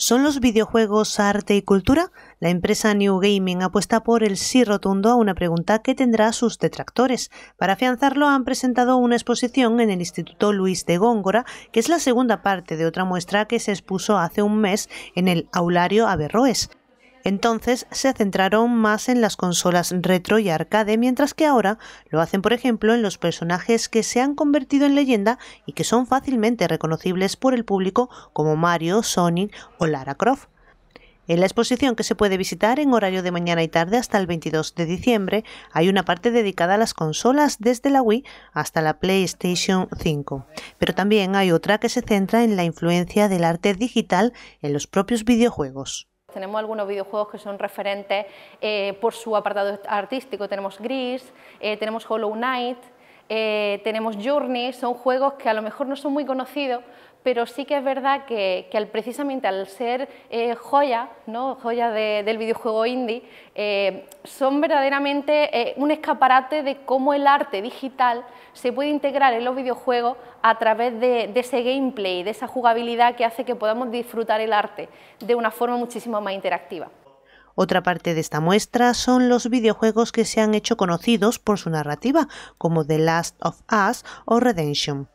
¿Son los videojuegos arte y cultura? La empresa New Gaming apuesta por el sí rotundo a una pregunta que tendrá sus detractores. Para afianzarlo han presentado una exposición en el Instituto Luis de Góngora, que es la segunda parte de otra muestra que se expuso hace un mes en el Aulario Averroes. Entonces se centraron más en las consolas retro y arcade, mientras que ahora lo hacen, por ejemplo, en los personajes que se han convertido en leyenda y que son fácilmente reconocibles por el público como Mario, Sonic o Lara Croft. En la exposición que se puede visitar en horario de mañana y tarde hasta el 22 de diciembre hay una parte dedicada a las consolas desde la Wii hasta la PlayStation 5, pero también hay otra que se centra en la influencia del arte digital en los propios videojuegos. Tenemos algunos videojuegos que son referentes eh, por su apartado artístico. Tenemos Gris, eh, tenemos Hollow Knight, eh, tenemos Journey, son juegos que a lo mejor no son muy conocidos, pero sí que es verdad que, precisamente al ser eh, joya, ¿no? joya del videojuego indie, eh, son verdaderamente eh, un escaparate de cómo el arte digital se puede integrar en los videojuegos a través de, de, ese gameplay, de esa jugabilidad que hace que podamos disfrutar el arte de una forma muchísimo más interactiva. Otra parte de esta muestra son los videojuegos que se han hecho conocidos por su narrativa, como The Last of Us o Redemption.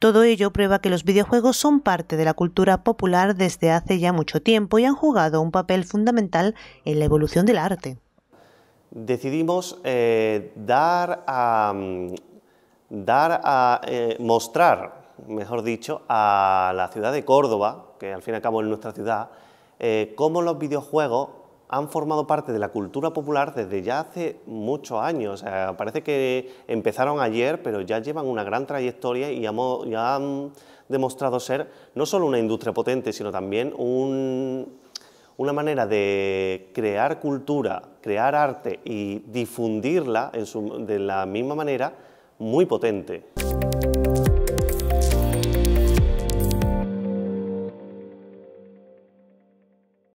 Todo ello prueba que los videojuegos son parte de la cultura popular desde hace ya mucho tiempo y han jugado un papel fundamental en la evolución del arte. Decidimos eh, dar a, dar a eh, mostrar, mejor dicho, a la ciudad de Córdoba, que al fin y al cabo es nuestra ciudad, eh, cómo los videojuegos han formado parte de la cultura popular desde ya hace muchos años. parece que empezaron ayer, pero ya llevan una gran trayectoria y han demostrado ser no solo una industria potente, sino también una manera de crear cultura, crear arte y difundirla de la misma manera muy potente.